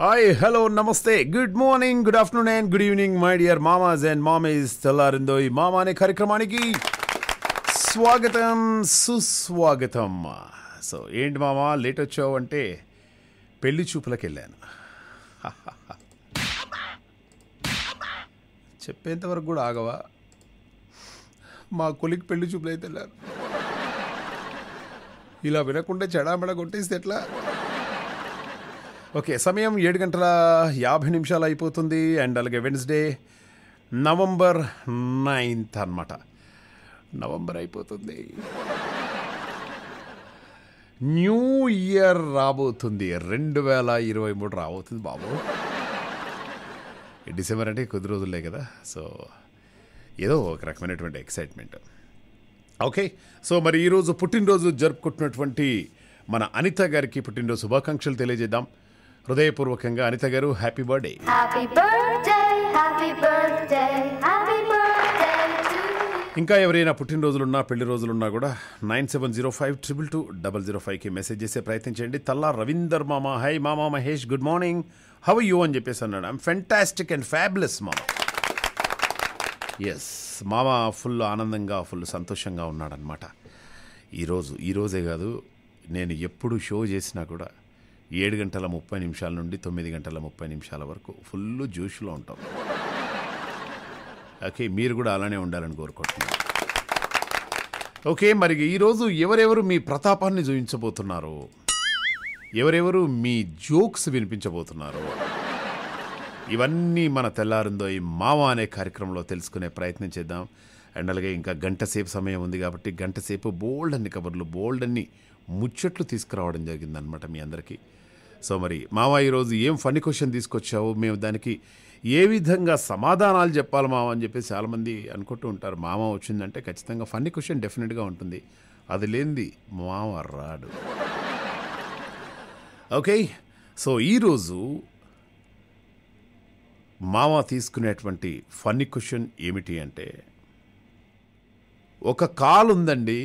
Hi hello నమస్తే good morning good afternoon and good evening my dear మామాజ్ and మామీస్ తెల్లారిందో ఈ మామా అనే కార్యక్రమానికి స్వాగతం సుస్వాగతం సో ఏంటి మామా లేట్ వచ్చావు అంటే పెళ్లి చూపులకు వెళ్ళాను చెప్పేంతవరకు కూడా ఆగవా మా కొలికి పెళ్లి చూపులు అయితే వెళ్ళారు ఇలా వినకుండా మెడ కొట్టేస్తే ఎట్లా ఓకే సమయం ఏడు గంటల యాభై నిమిషాలు అయిపోతుంది అండ్ అలాగే వెన్స్డే నవంబర్ నైన్త్ అనమాట నవంబర్ అయిపోతుంది న్యూ ఇయర్ రాబోతుంది రెండు వేల ఇరవై మూడు రాబోతుంది బాబు డిసెంబర్ అంటే కొద్ది రోజులే కదా సో ఏదో ఒక రకమైనటువంటి ఎక్సైట్మెంట్ ఓకే సో మరి ఈరోజు పుట్టినరోజు జరుపుకుంటున్నటువంటి మన అనిత గారికి పుట్టినరోజు శుభాకాంక్షలు తెలియజేద్దాం హృదయపూర్వకంగా అనిత గారు హ్యాపీ బర్త్డే ఇంకా ఎవరైనా పుట్టినరోజులున్నా పెళ్లి రోజులున్నా కూడా nine seven zero five triple two double zero ఫైవ్కి మెసేజ్ చేసే ప్రయత్నించండి తల్లా రవీందర్ మామ హై మామా Mahesh good morning how you అని చెప్పేసి అన్నాడు ఐమ్ ఫెంటాస్టిక్ అండ్ ఫ్యాబ్లెస్ మామ ఎస్ మామ ఫుల్ ఆనందంగా ఫుల్ సంతోషంగా ఉన్నాడనమాట ఈరోజు ఈరోజే కాదు నేను ఎప్పుడు షో చేసినా కూడా ఏడు గంటల ముప్పై నిమిషాల నుండి తొమ్మిది గంటల ముప్పై నిమిషాల వరకు ఫుల్ జ్యూష్లో ఉంటాం ఓకే మీరు కూడా అలానే ఉండాలని కోరుకుంటున్నాను ఓకే మరి ఈరోజు ఎవరెవరు మీ ప్రతాపాన్ని చూపించబోతున్నారు ఎవరెవరు మీ జోక్స్ వినిపించబోతున్నారు ఇవన్నీ మన తెల్లారిందో ఈ మావా అనే కార్యక్రమంలో తెలుసుకునే ప్రయత్నం చేద్దాం అండ్ అలాగే ఇంకా గంట సేపు సమయం ఉంది కాబట్టి గంట సేపు బోల్డ్ అన్ని కబుర్లు బోల్డ్ అన్ని ముచ్చట్లు తీసుకురావడం జరిగిందనమాట మీ అందరికీ సో మరి మావా ఈరోజు ఏం ఫన్నీ క్వశ్చన్ తీసుకొచ్చావు మేము దానికి ఏ విధంగా సమాధానాలు చెప్పాలి మామ అని చెప్పి చాలామంది అనుకుంటూ ఉంటారు మామ వచ్చిందంటే ఖచ్చితంగా ఫన్నీ క్వశ్చన్ డెఫినెట్గా ఉంటుంది అది లేనిది మామ రాడు ఓకే సో ఈరోజు మామ తీసుకునేటువంటి ఫన్నీ క్వశ్చన్ ఏమిటి అంటే ఒక కాలు ఉందండి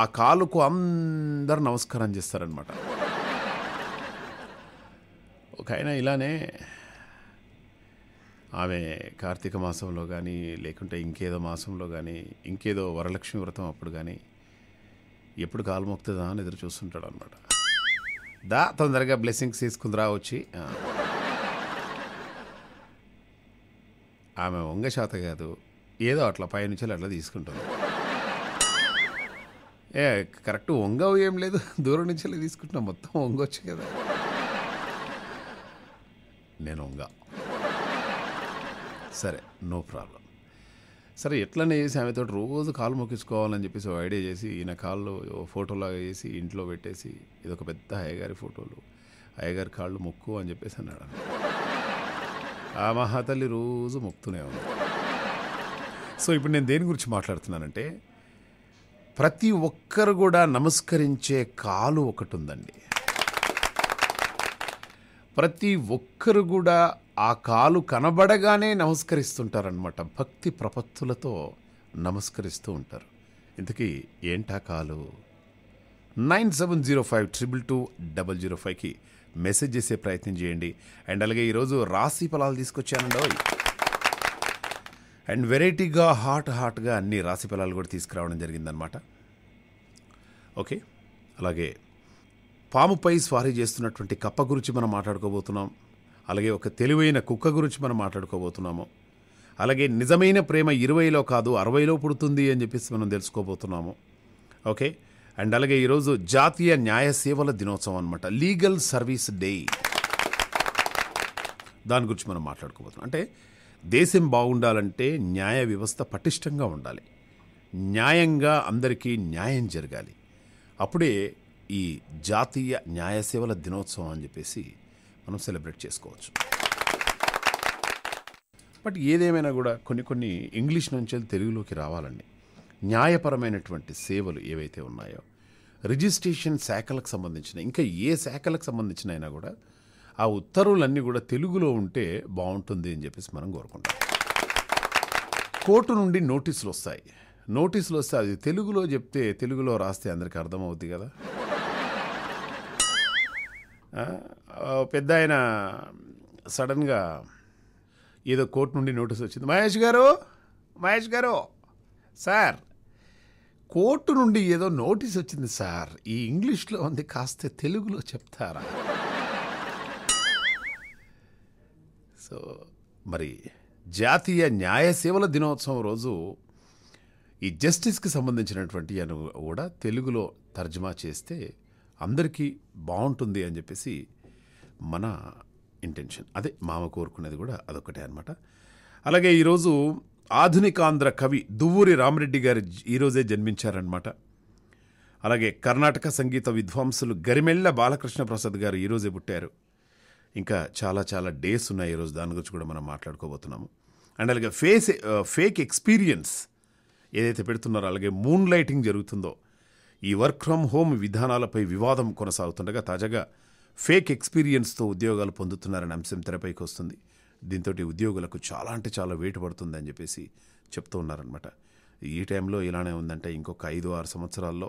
ఆ కాలుకు అందరు నమస్కారం చేస్తారనమాట ఒక ఆయన ఇలానే ఆమె కార్తీక మాసంలో కానీ లేకుంటే ఇంకేదో మాసంలో కానీ ఇంకేదో వరలక్ష్మి వ్రతం అప్పుడు కానీ ఎప్పుడు మొక్తుందా అని ఎదురు చూస్తుంటాడు అనమాట దా తొందరగా బ్లెస్సింగ్స్ తీసుకుందిరా వచ్చి ఆమె వంగ శాత కాదు ఏదో అట్లా పైనుంచి అట్లా తీసుకుంటుంది ఏ కరెక్ట్ వంగవు ఏం లేదు దూరం నుంచి తీసుకుంటున్నాం మొత్తం వంగొచ్చు కదా నేను ఉంగా సరే నో ప్రాబ్లం సరే ఎట్లనే చేసి ఆమెతో రోజు కాలు మొక్కించుకోవాలని చెప్పేసి ఓ ఐడియా చేసి ఈయన కాళ్ళు ఫోటోలాగా చేసి ఇంట్లో పెట్టేసి ఇదొక పెద్ద అయ్యగారి ఫోటోలు అయ్యగారి కాళ్ళు మొక్కు అని చెప్పేసి అన్నాడు ఆ మహాతల్లి రోజు మొక్కుతూనే ఉంది సో ఇప్పుడు నేను దేని గురించి మాట్లాడుతున్నానంటే ప్రతి ఒక్కరు కూడా నమస్కరించే కాలు ఒకటి ఉందండి ప్రతి ఒక్కరు కూడా ఆ కాలు కనబడగానే నమస్కరిస్తుంటారనమాట భక్తి ప్రపత్తులతో నమస్కరిస్తూ ఉంటారు ఇంతకీ ఏంటా కాలు nine seven zero five triple two double zero ఫైవ్కి మెసేజ్ చేసే ప్రయత్నం చేయండి అండ్ అలాగే ఈరోజు రాశి ఫలాలు తీసుకొచ్చానండి అండ్ వెరైటీగా హాట్ హాట్గా అన్ని రాశి ఫలాలు కూడా తీసుకురావడం జరిగిందనమాట ఓకే అలాగే పాముపై స్వారీ చేస్తున్నటువంటి కప్ప గురించి మనం మాట్లాడుకోబోతున్నాం అలాగే ఒక తెలివైన కుక్క గురించి మనం మాట్లాడుకోబోతున్నాము అలాగే నిజమైన ప్రేమ ఇరవైలో కాదు అరవైలో పుడుతుంది అని చెప్పేసి మనం తెలుసుకోబోతున్నాము ఓకే అండ్ అలాగే ఈరోజు జాతీయ న్యాయ సేవల దినోత్సవం అనమాట లీగల్ సర్వీస్ డే దాని గురించి మనం మాట్లాడుకోబోతున్నాం అంటే దేశం బాగుండాలంటే న్యాయ వ్యవస్థ పటిష్టంగా ఉండాలి న్యాయంగా అందరికీ న్యాయం జరగాలి అప్పుడే ఈ జాతీయ న్యాయ సేవల దినోత్సవం అని చెప్పేసి మనం సెలబ్రేట్ చేసుకోవచ్చు బట్ ఏదేమైనా కూడా కొన్ని కొన్ని ఇంగ్లీష్ నుంచి తెలుగులోకి రావాలండి న్యాయపరమైనటువంటి సేవలు ఏవైతే ఉన్నాయో రిజిస్ట్రేషన్ శాఖలకు సంబంధించిన ఇంకా ఏ శాఖలకు సంబంధించిన అయినా కూడా ఆ ఉత్తర్వులన్నీ కూడా తెలుగులో ఉంటే బాగుంటుంది అని చెప్పేసి మనం కోరుకుంటాం కోర్టు నుండి నోటీసులు వస్తాయి నోటీసులు వస్తే అది తెలుగులో చెప్తే తెలుగులో రాస్తే అందరికీ అర్థమవుద్ది కదా పెద్ద ఆయన సడన్గా ఏదో కోర్టు నుండి నోటీస్ వచ్చింది మహేష్ గారు మహేష్ గారు సార్ కోర్టు నుండి ఏదో నోటీస్ వచ్చింది సార్ ఈ ఇంగ్లీష్లో ఉంది కాస్త తెలుగులో చెప్తారా సో మరి జాతీయ న్యాయ సేవల దినోత్సవం రోజు ఈ జస్టిస్కి సంబంధించినటువంటి అను కూడా తెలుగులో తర్జుమా చేస్తే అందరికీ బాగుంటుంది అని చెప్పేసి మన ఇంటెన్షన్ అదే మామ కోరుకునేది కూడా అదొకటే అనమాట అలాగే ఈరోజు ఆధునికాంధ్ర కవి దువ్వూరి రామరెడ్డి గారు ఈరోజే జన్మించారనమాట అలాగే కర్ణాటక సంగీత విద్వాంసులు గరిమెళ్ళ బాలకృష్ణ ప్రసాద్ గారు ఈరోజే పుట్టారు ఇంకా చాలా చాలా డేస్ ఉన్నాయి ఈరోజు దాని గురించి కూడా మనం మాట్లాడుకోబోతున్నాము అండ్ అలాగే ఫేస్ ఫేక్ ఎక్స్పీరియన్స్ ఏదైతే పెడుతున్నారో అలాగే మూన్ లైటింగ్ జరుగుతుందో ఈ వర్క్ ఫ్రమ్ హోమ్ విధానాలపై వివాదం కొనసాగుతుండగా తాజాగా ఫేక్ ఎక్స్పీరియన్స్తో ఉద్యోగాలు పొందుతున్నారనే అంశం తెరపైకి వస్తుంది దీంతో ఉద్యోగులకు చాలా అంటే చాలా వేటు పడుతుందని చెప్పేసి చెప్తూ ఉన్నారనమాట ఈ టైంలో ఇలానే ఉందంటే ఇంకొక ఐదు ఆరు సంవత్సరాల్లో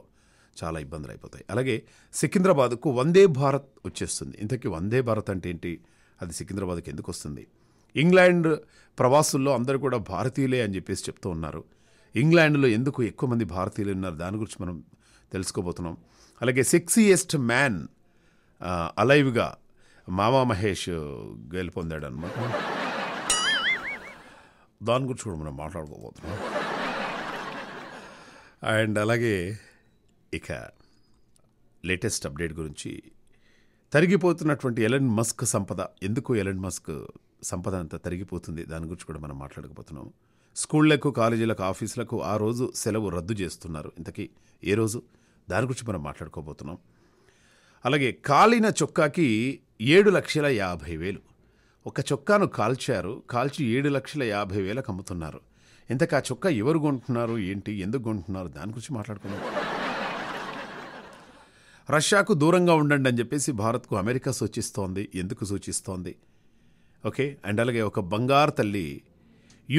చాలా ఇబ్బందులు అయిపోతాయి అలాగే సికింద్రాబాద్కు వందే భారత్ వచ్చేస్తుంది ఇంతకీ వందే భారత్ అంటే ఏంటి అది సికింద్రాబాద్కి ఎందుకు వస్తుంది ఇంగ్లాండ్ ప్రవాసుల్లో అందరూ కూడా భారతీయులే అని చెప్పేసి చెప్తూ ఉన్నారు ఇంగ్లాండ్లో ఎందుకు ఎక్కువ మంది భారతీయులు ఉన్నారు దాని గురించి మనం తెలుసుకోబోతున్నాం అలాగే సెక్సీయెస్ట్ మ్యాన్ అలైవ్గా మామా మహేష్ గెలుపొందాడు అనమాట దాని గురించి కూడా మనం మాట్లాడుకోబోతున్నాం అండ్ అలాగే ఇక లేటెస్ట్ అప్డేట్ గురించి తరిగిపోతున్నటువంటి ఎలన్ మస్క్ సంపద ఎందుకు ఎలన్ మస్క్ సంపద అంతా తరిగిపోతుంది దాని గురించి కూడా మనం మాట్లాడకపోతున్నాం స్కూళ్లకు కాలేజీలకు ఆఫీసులకు ఆ రోజు సెలవు రద్దు చేస్తున్నారు ఇంతకీ ఏ రోజు దాని గురించి మనం మాట్లాడుకోబోతున్నాం అలాగే కాలిన చొక్కాకి ఏడు లక్షల యాభై వేలు ఒక చొక్కాను కాల్చారు కాల్చి ఏడు లక్షల యాభై వేలకు అమ్ముతున్నారు ఇంతకు ఆ చొక్కా ఎవరు కొంటున్నారు ఏంటి ఎందుకు కొంటున్నారు దాని గురించి మాట్లాడుకున్నాం రష్యాకు దూరంగా ఉండండి అని చెప్పేసి భారత్కు అమెరికా సూచిస్తోంది ఎందుకు సూచిస్తోంది ఓకే అండ్ అలాగే ఒక బంగారు తల్లి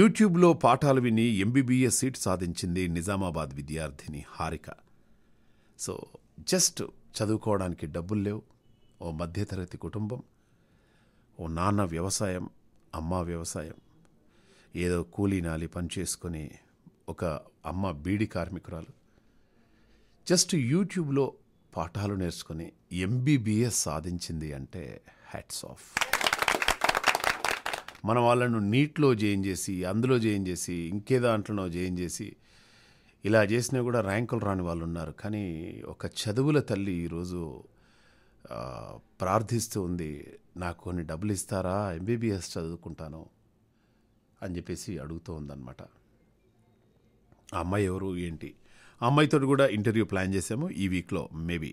యూట్యూబ్లో పాఠాలు విని ఎంబీబీఎస్ సీట్ సాధించింది నిజామాబాద్ విద్యార్థిని హారిక సో జస్ట్ చదువుకోవడానికి డబ్బులు లేవు ఓ మధ్యతరగతి కుటుంబం ఓ నాన్న వ్యవసాయం అమ్మ వ్యవసాయం ఏదో కూలీ నాలి పని చేసుకొని ఒక అమ్మ బీడి కార్మికురాలు జస్ట్ యూట్యూబ్లో పాఠాలు నేర్చుకొని ఎంబీబీఎస్ సాధించింది అంటే హ్యాట్స్ ఆఫ్ మన వాళ్ళను నీట్లో జాయిన్ చేసి అందులో జాయిన్ చేసి ఇంకే దాంట్లోనో జాయిన్ చేసి ఇలా చేసినా కూడా ర్యాంకులు రాని వాళ్ళు ఉన్నారు కానీ ఒక చదువుల తల్లి ఈరోజు ప్రార్థిస్తూ ఉంది నాకు కొన్ని డబ్బులు ఇస్తారా ఎంబీబీఎస్ చదువుకుంటాను అని చెప్పేసి అడుగుతూ ఉందన్నమాట ఆ అమ్మాయి ఎవరు ఏంటి ఆ అమ్మాయితో కూడా ఇంటర్వ్యూ ప్లాన్ చేసాము ఈ వీక్లో మేబీ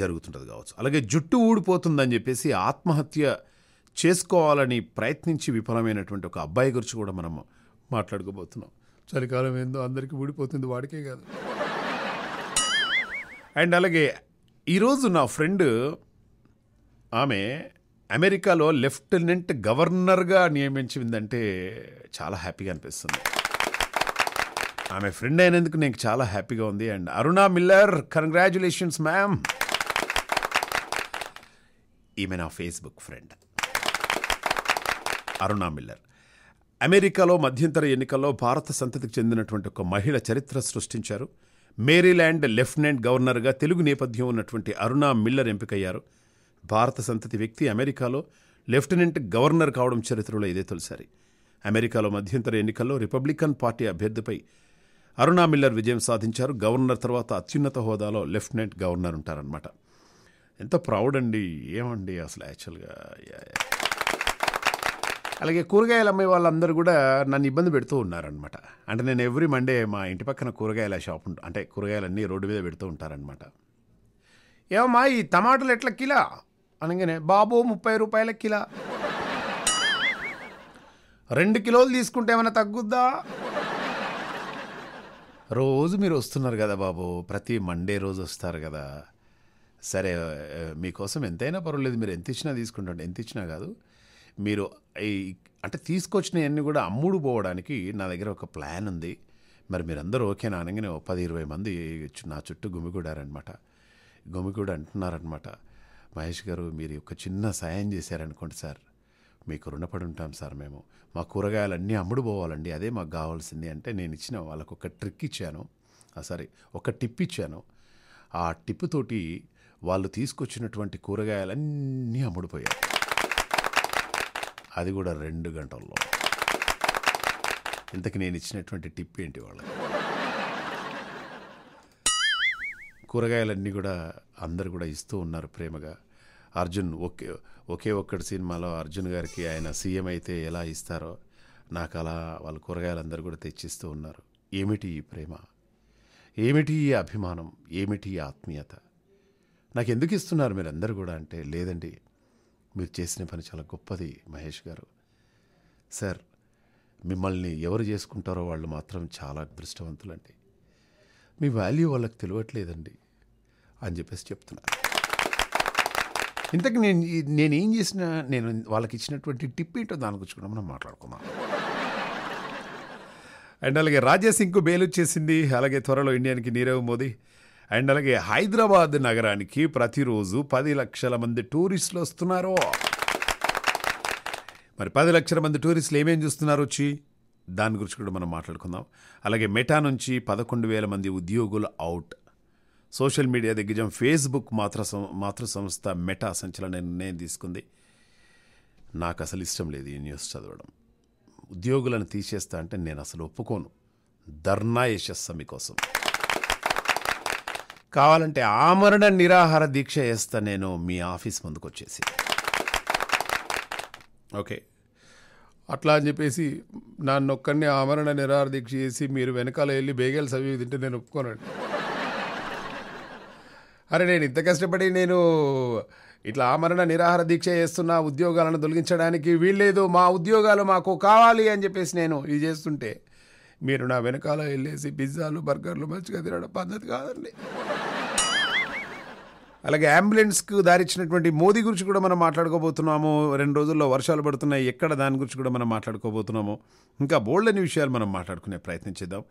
జరుగుతుంటుంది కావచ్చు అలాగే జుట్టు ఊడిపోతుందని చెప్పేసి ఆత్మహత్య చేసుకోవాలని ప్రయత్నించి విఫలమైనటువంటి ఒక అబ్బాయి గురించి కూడా మనం మాట్లాడుకోబోతున్నాం చలికాలం ఏందో అందరికీ ఊడిపోతుంది వాడికే కాదు అండ్ అలాగే ఈరోజు నా ఫ్రెండ్ ఆమె అమెరికాలో లెఫ్టినెంట్ గవర్నర్గా నియమించిందంటే చాలా హ్యాపీగా అనిపిస్తుంది ఆమె ఫ్రెండ్ అయినందుకు నేను చాలా హ్యాపీగా ఉంది and Aruna Miller congratulations ma'am ఈమె నా ఫేస్బుక్ ఫ్రెండ్ అరుణా మిల్లర్ అమెరికాలో మధ్యంతర ఎన్నికల్లో భారత సంతతికి చెందినటువంటి ఒక మహిళ చరిత్ర సృష్టించారు మేరీల్యాండ్ లెఫ్టినెంట్ గవర్నర్గా తెలుగు నేపథ్యం ఉన్నటువంటి అరుణా మిల్లర్ ఎంపికయ్యారు భారత సంతతి వ్యక్తి అమెరికాలో లెఫ్టినెంట్ గవర్నర్ కావడం చరిత్రలో ఇదే తొలిసారి అమెరికాలో మధ్యంతర ఎన్నికల్లో రిపబ్లికన్ పార్టీ అభ్యర్థిపై అరుణా మిల్లర్ విజయం సాధించారు గవర్నర్ తర్వాత అత్యున్నత హోదాలో లెఫ్టినెంట్ గవర్నర్ ఉంటారనమాట ఎంత ప్రౌడ్ అండి ఏమండి అసలు యాక్చువల్గా అలాగే కూరగాయలు అమ్మే వాళ్ళందరూ కూడా నన్ను ఇబ్బంది పెడుతూ ఉన్నారనమాట అంటే నేను ఎవ్రీ మండే మా ఇంటి పక్కన కూరగాయల షాప్ అంటే కూరగాయలన్నీ రోడ్డు మీద పెడుతూ ఉంటారనమాట ఏమమ్మా ఈ టమాటాలు ఎట్లా కిలా అనగానే బాబు ముప్పై రూపాయల కిలా రెండు కిలోలు తీసుకుంటే ఏమైనా తగ్గుద్దా రోజు మీరు వస్తున్నారు కదా బాబు ప్రతి మండే రోజు వస్తారు కదా సరే మీకోసం ఎంతైనా పర్వాలేదు మీరు ఎంత ఇచ్చినా తీసుకుంటాం ఎంత ఇచ్చినా కాదు మీరు అంటే తీసుకొచ్చినవన్నీ కూడా అమ్ముడు పోవడానికి నా దగ్గర ఒక ప్లాన్ ఉంది మరి మీరందరూ ఓకేనా అనగానే పది ఇరవై మంది నా చుట్టూ గుమిగూడారనమాట గుమిగూడ అంటున్నారనమాట మహేష్ గారు మీరు ఒక చిన్న సాయం చేశారనుకోండి సార్ మీకు రుణపడి ఉంటాం సార్ మేము మా కూరగాయలన్నీ అమ్ముడు పోవాలండి అదే మాకు కావాల్సింది అంటే నేను ఇచ్చిన వాళ్ళకు ఒక ట్రిక్ ఇచ్చాను సారీ ఒక టిప్ ఇచ్చాను ఆ టిప్ తోటి వాళ్ళు తీసుకొచ్చినటువంటి కూరగాయలన్నీ అమ్ముడుపోయారు అది కూడా రెండు గంటల్లో ఇంతకు నేను ఇచ్చినటువంటి టిప్ ఏంటి వాళ్ళకి కూరగాయలన్నీ కూడా అందరు కూడా ఇస్తూ ఉన్నారు ప్రేమగా అర్జున్ ఒకే ఒకే ఒక్కటి సినిమాలో అర్జున్ గారికి ఆయన సీఎం అయితే ఎలా ఇస్తారో నాకు అలా వాళ్ళ కూరగాయలందరూ కూడా తెచ్చిస్తూ ఉన్నారు ఏమిటి ఈ ప్రేమ ఏమిటి ఈ అభిమానం ఏమిటి ఆత్మీయత నాకు ఎందుకు ఇస్తున్నారు మీరు అందరు కూడా అంటే లేదండి మీరు చేసిన పని చాలా గొప్పది మహేష్ గారు సార్ మిమ్మల్ని ఎవరు చేసుకుంటారో వాళ్ళు మాత్రం చాలా అదృష్టవంతులండి మీ వాల్యూ వాళ్ళకి తెలియట్లేదండి అని చెప్పేసి చెప్తున్నాను ఇంతకు నేను నేనేం చేసిన నేను వాళ్ళకి ఇచ్చినటువంటి టిప్ ఏంటో దాని గురించి మనం మాట్లాడుకుందాం అండ్ అలాగే రాజేష్ సింగ్కు బెయిల్ వచ్చేసింది అలాగే త్వరలో ఇండియానికి నీరవ్ మోదీ అండ్ అలాగే హైదరాబాద్ నగరానికి ప్రతిరోజు పది లక్షల మంది టూరిస్టులు వస్తున్నారు మరి పది లక్షల మంది టూరిస్టులు ఏమేం చూస్తున్నారు వచ్చి దాని గురించి కూడా మనం మాట్లాడుకుందాం అలాగే మెటా నుంచి పదకొండు వేల మంది ఉద్యోగులు అవుట్ సోషల్ మీడియా దిగ్గజం ఫేస్బుక్ మాతృ మాతృ సంస్థ మెటా సంచలన నిర్ణయం తీసుకుంది నాకు అసలు ఇష్టం లేదు ఈ న్యూస్ చదవడం ఉద్యోగులను తీసేస్తా అంటే నేను అసలు ఒప్పుకోను ధర్నా యశస్సమి కోసం కావాలంటే ఆమరణ నిరాహార దీక్ష చేస్తా నేను మీ ఆఫీస్ ముందుకు వచ్చేసి ఓకే అట్లా అని చెప్పేసి నన్ను ఒక్కడిని ఆమరణ నిరాహార దీక్ష చేసి మీరు వెనకాల వెళ్ళి బేగలు సవి తింటే నేను ఒప్పుకోనండి అరే నేను ఇంత కష్టపడి నేను ఇట్లా ఆమరణ నిరాహార దీక్ష చేస్తున్న ఉద్యోగాలను తొలగించడానికి వీల్లేదు మా ఉద్యోగాలు మాకు కావాలి అని చెప్పేసి నేను ఇది చేస్తుంటే మీరు నా వెనకాల వెళ్ళేసి పిజ్జాలు బర్గర్లు మంచిగా తినడం పద్ధతి కాదండి అలాగే అంబులెన్స్కు దారిచ్చినటువంటి మోదీ గురించి కూడా మనం మాట్లాడుకోబోతున్నాము రెండు రోజుల్లో వర్షాలు పడుతున్నాయి ఎక్కడ దాని గురించి కూడా మనం మాట్లాడుకోబోతున్నాము ఇంకా బోల్డ్ అనే విషయాలు మనం మాట్లాడుకునే ప్రయత్నం చేద్దాం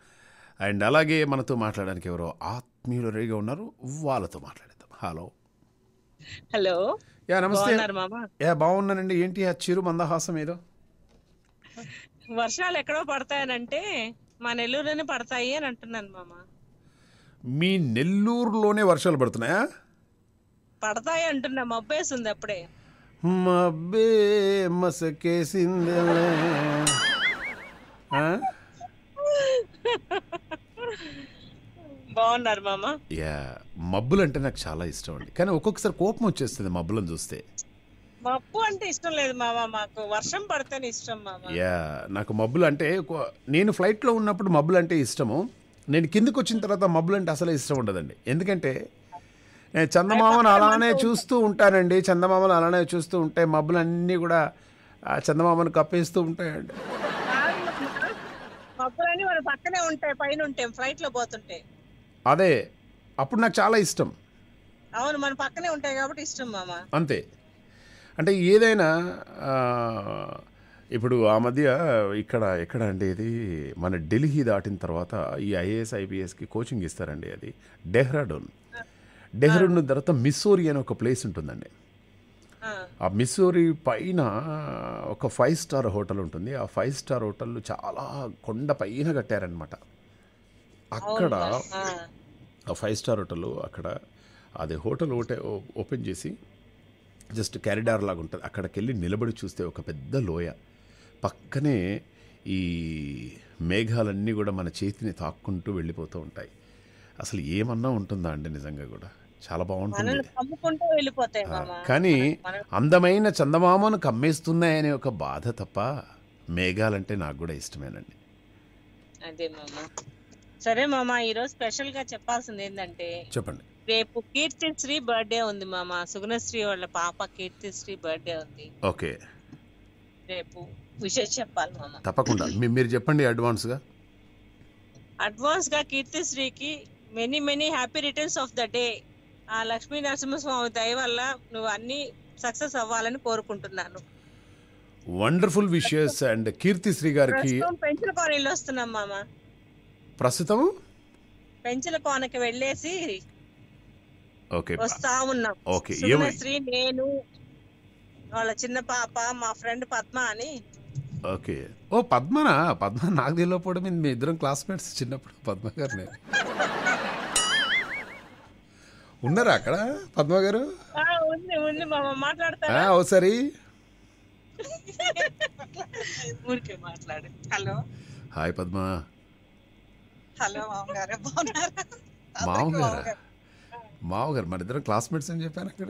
అండ్ అలాగే మనతో మాట్లాడడానికి ఎవరో ఆత్మీయులు రెడీగా ఉన్నారు వాళ్ళతో మాట్లాడేద్దాం హలో హలో యా నమస్తే యా బాగున్నానండి ఏంటి ఆ చిరు మందహాసం ఏదో వర్షాలు ఎక్కడో పడతాయనంటే మా నెల్లూరులోనే పడతాయి అని అంటున్నాను మామ మీ నెల్లూరులోనే వర్షాలు పడుతున్నాయా పడతాయి అంటున్నా మబ్బేసింది అప్పుడే మబ్బే మసకేసింది బాగున్నారు మామ యా మబ్బులు అంటే నాకు చాలా ఇష్టం అండి కానీ ఒక్కొక్కసారి కోపం వచ్చేస్తుంది మబ్బులను చూస్తే మబ్బు అంటే ఇష్టం లేదు మామ మాకు వర్షం పడితేనే ఇష్టం మామ యా నాకు మబ్బులు అంటే నేను ఫ్లైట్ లో ఉన్నప్పుడు మబ్బులు అంటే ఇష్టము నేను కిందకు వచ్చిన తర్వాత మబ్బులు అంటే అసలు ఇష్టం ఉండదండి ఎందుకంటే నేను చందమామను అలానే చూస్తూ ఉంటానండి చందమామను అలానే చూస్తూ ఉంటే మబ్బులు అన్నీ కూడా ఆ చందమామను కప్పేస్తూ ఉంటాయండి మబ్బులని మన పక్కనే ఉంటాయి పైన ఉంటాయి ఫ్లైట్ లో పోతుంటే అదే అప్పుడు నాకు చాలా ఇష్టం అవును మన పక్కనే ఉంటాయి కాబట్టి ఇష్టం మామ అంతే అంటే ఏదైనా ఇప్పుడు ఆ మధ్య ఇక్కడ ఎక్కడ అండి ఇది మన ఢిల్లీ దాటిన తర్వాత ఈ ఐఏఎస్ ఐపీఎస్కి కోచింగ్ ఇస్తారండి అది డెహ్రాడూన్ డెహ్రాడూన్ తర్వాత మిస్సోరీ అనే ఒక ప్లేస్ ఉంటుందండి ఆ మిస్సోరీ పైన ఒక ఫైవ్ స్టార్ హోటల్ ఉంటుంది ఆ ఫైవ్ స్టార్ హోటల్ చాలా కొండ పైన కట్టారనమాట అక్కడ ఆ ఫైవ్ స్టార్ హోటల్ అక్కడ అది హోటల్ ఓపెన్ చేసి జస్ట్ క్యారిడార్ లాగా ఉంటుంది అక్కడికి వెళ్ళి నిలబడి చూస్తే ఒక పెద్ద లోయ పక్కనే ఈ మేఘాలన్నీ కూడా మన చేతిని తాక్కుంటూ వెళ్ళిపోతూ ఉంటాయి అసలు ఏమన్నా ఉంటుందా అండి నిజంగా కూడా చాలా బాగుంటుంది కానీ అందమైన చందమామను కమ్మేస్తున్నాయనే ఒక బాధ తప్ప మేఘాలంటే నాకు కూడా ఇష్టమేనండి అదే సరే మామ ఈరోజు స్పెషల్గా చెప్పాల్సింది ఏంటంటే చెప్పండి రేపు కీర్తిశ్రీ బర్త్డే ఉంది మామ సుగుణశ్రీ వాళ్ళ పాప కీర్తిశ్రీ బర్త్డే ఉంది ఓకే రేపు విషయం చెప్పాలి మామ తప్పకుండా మీరు చెప్పండి అడ్వాన్స్ గా అడ్వాన్స్ గా కీర్తిశ్రీకి many many happy returns of the day ఆ లక్ష్మీ నరసింహస్వామి దయ వల్ల నువ్వు అన్ని సక్సెస్ అవ్వాలని కోరుకుంటున్నాను వండర్ఫుల్ విషెస్ అండ్ కీర్తిశ్రీ గారికి ప్రస్తుతం పెంచుల వస్తున్నాం మామ ప్రస్తుతం పెంచుల కోనకి వెళ్ళేసి ఓకే వస్తా ఉన్నాం ఓకే సుమశ్రీ నేను వాళ్ళ చిన్న పాప మా ఫ్రెండ్ పద్మ అని ఓకే ఓ పద్మనా పద్మ నాకు తెలియకపోవడం మీ ఇద్దరం క్లాస్మేట్స్ చిన్నప్పుడు పద్మ గారిని ఉన్నారా అక్కడ పద్మ గారు ఒకసారి హాయ్ పద్మ హలో మామగారు మామగారా మావగారు మన ఇద్దరం క్లాస్మేట్స్ అని చెప్పాను అక్కడ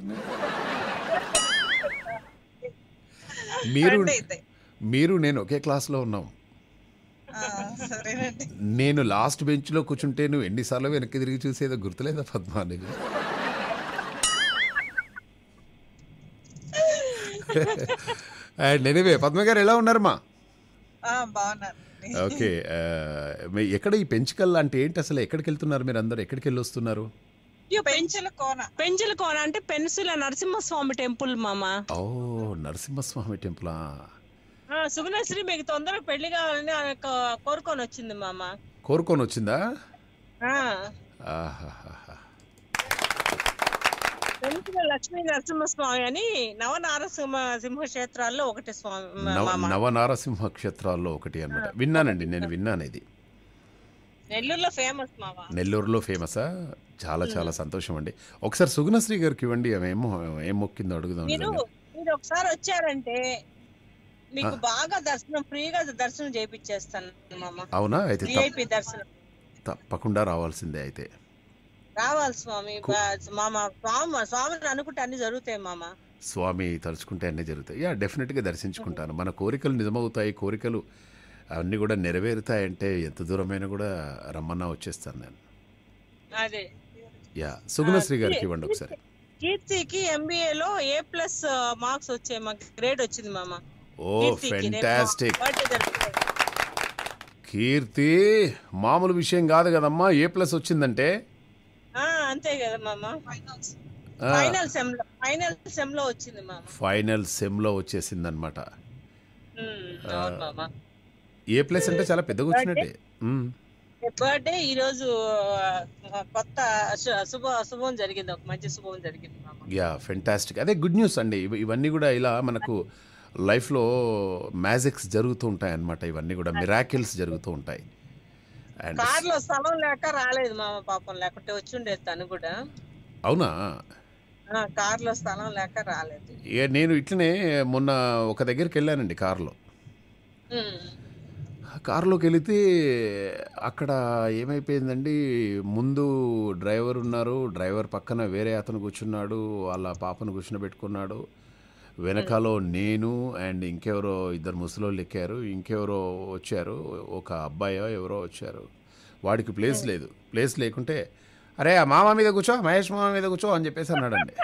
మీరు మీరు నేను ఒకే క్లాస్లో ఉన్నాం నేను లాస్ట్ బెంచ్లో కూర్చుంటే నువ్వు ఎన్నిసార్లు వెనక్కి తిరిగి చూసేదో గుర్తులేదా పద్మా నీకు అండ్ పద్మ గారు ఎలా ఉన్నారు మా ఓకే uh, ఎక్కడ ఈ పెంచికల్ అంటే ఏంటి అసలు ఎక్కడికి వెళ్తున్నారు మీరు అందరు ఎక్కడికి వెళ్ళి వస్తున్నారు పెంచల కోన పెంచల కోన అంటే పెన్సిల నరసింహస్వామి టెంపుల్ మామ ఓ నరసింహస్వామి టెంపుల్ సుగుణశ్రీ మీకు తొందరగా పెళ్లి కావాలని కోరుకొని వచ్చింది మామ కోరుకొని వచ్చిందా పెంచుల లక్ష్మీ నరసింహస్వామి అని నవనారసింహ సింహ క్షేత్రాల్లో ఒకటి స్వామి నవనారసింహ క్షేత్రాల్లో ఒకటి అనమాట విన్నానండి నేను విన్నాను ఇది నెల్లూరులో ఫేమస్ మావా నెల్లూరులో ఫేమసా చాలా చాలా సంతోషం అండి ఒకసారి సుగుణశ్రీ గారికి ఇవ్వండి ఆమె ఏం మొక్కిందో అడుగుదాం మీరు ఒకసారి వచ్చారంటే మీకు బాగా దర్శనం ఫ్రీగా దర్శనం చేపిచ్చేస్తాను మామ అవునా అయితే విఐపి దర్శనం తప్పకుండా రావాల్సిందే అయితే రావాలి స్వామి మామ స్వామి స్వామి అనుకుంటే అన్ని జరుగుతాయి మామ స్వామి తలుచుకుంటే అన్నీ జరుగుతాయి యా డెఫినెట్గా దర్శించుకుంటాను మన కోరికలు నిజమవుతాయి కోరికలు అవన్నీ కూడా నెరవేరుతాయంటే ఎంత దూరమైనా కూడా రమ్మన్నా వచ్చేస్తాను నేను యా సుగుణశ్రీ గారికి ఇవ్వండి ఒకసారి కీర్తికి ఎంబీఏలో ఏ ప్లస్ మార్క్స్ వచ్చాయి మా గ్రేడ్ వచ్చింది మామ ఓ ఫెంటాస్టిక్ కీర్తి మామూలు విషయం కాదు కదమ్మా ఏ ప్లస్ వచ్చిందంటే అంతే కదా మామ ఫైనల్ సెమ్ లో ఫైనల్ సెమ్ లో వచ్చింది మామ ఫైనల్ సెమ్ లో వచ్చేసిందన్నమాట అవును మామ ఏ ప్లేస్ అంటే చాలా పెద్దగా వచ్చినట్టే బర్త్డే ఈ రోజు కొత్త శుభ శుభం జరిగింది ఒక మంచి శుభం జరిగింది యా ఫెంటాస్టిక్ అదే గుడ్ న్యూస్ అండి ఇవన్నీ కూడా ఇలా మనకు లైఫ్లో మ్యాజిక్స్ జరుగుతూ ఉంటాయి అన్నమాట ఇవన్నీ కూడా మిరాకిల్స్ జరుగుతూ ఉంటాయి కార్లో స్థలం లేక రాలేదు మామ పాపం లేకుంటే వచ్చి ఉండేది తను కూడా అవునా కార్లో స్థలం లేక రాలేదు నేను ఇట్లనే మొన్న ఒక దగ్గరికి వెళ్ళానండి కార్లో కారులోకి వెళితే అక్కడ ఏమైపోయిందండి ముందు డ్రైవర్ ఉన్నారు డ్రైవర్ పక్కన వేరే అతను కూర్చున్నాడు వాళ్ళ పాపను కూర్చునబెట్టుకున్నాడు వెనకాలో hmm. నేను అండ్ ఇంకెవరో ఇద్దరు ముసలోళ్ళు ఎక్కారు ఇంకెవరో వచ్చారు ఒక అబ్బాయో ఎవరో వచ్చారు వాడికి ప్లేస్ hmm. లేదు ప్లేస్ లేకుంటే అరే ఆ మామ మీద కూర్చో మహేష్ మామ మీద కూర్చో అని చెప్పేసి అన్నాడండి